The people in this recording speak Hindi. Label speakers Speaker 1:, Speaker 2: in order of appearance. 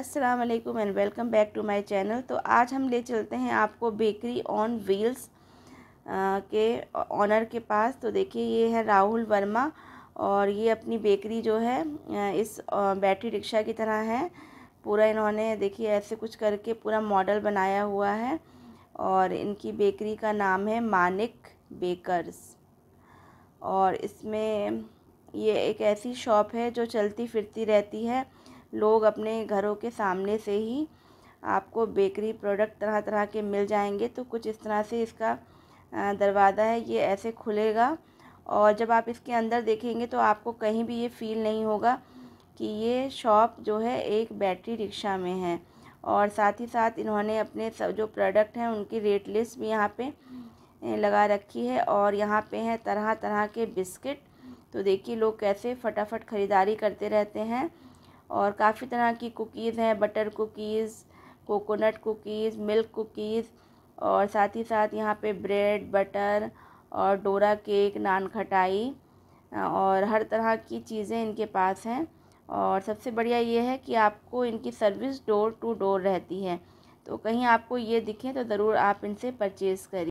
Speaker 1: अस्सलाम वालेकुम and welcome back to my channel तो आज हम ले चलते हैं आपको बेकरी ऑन व्हील्स के ऑनर के पास तो देखिए ये है राहुल वर्मा और ये अपनी बेकरी जो है इस बैटरी रिक्शा की तरह है पूरा इन्होंने देखिए ऐसे कुछ करके पूरा मॉडल बनाया हुआ है और इनकी बेकरी का नाम है मानिक बेकर्स और इसमें ये एक ऐसी शॉप है जो चलती फिरती रहती है लोग अपने घरों के सामने से ही आपको बेकरी प्रोडक्ट तरह तरह के मिल जाएंगे तो कुछ इस तरह से इसका दरवाज़ा है ये ऐसे खुलेगा और जब आप इसके अंदर देखेंगे तो आपको कहीं भी ये फील नहीं होगा कि ये शॉप जो है एक बैटरी रिक्शा में है और साथ ही साथ इन्होंने अपने सब जो प्रोडक्ट हैं उनकी रेट लिस्ट भी यहाँ पे लगा रखी है और यहाँ पे हैं तरह तरह के बिस्किट तो देखिए लोग कैसे फटाफट ख़रीदारी करते रहते हैं और काफ़ी तरह की कुकीज़ हैं butter cookies coconut cookies milk cookies और साथ ही साथ यहाँ पे ब्रेड बटर और डोरा केक नान खटाई और हर तरह की चीज़ें इनके पास हैं और सबसे बढ़िया ये है कि आपको इनकी सर्विस डोर टू डोर रहती है तो कहीं आपको ये दिखे तो ज़रूर आप इनसे परचेज़ करिए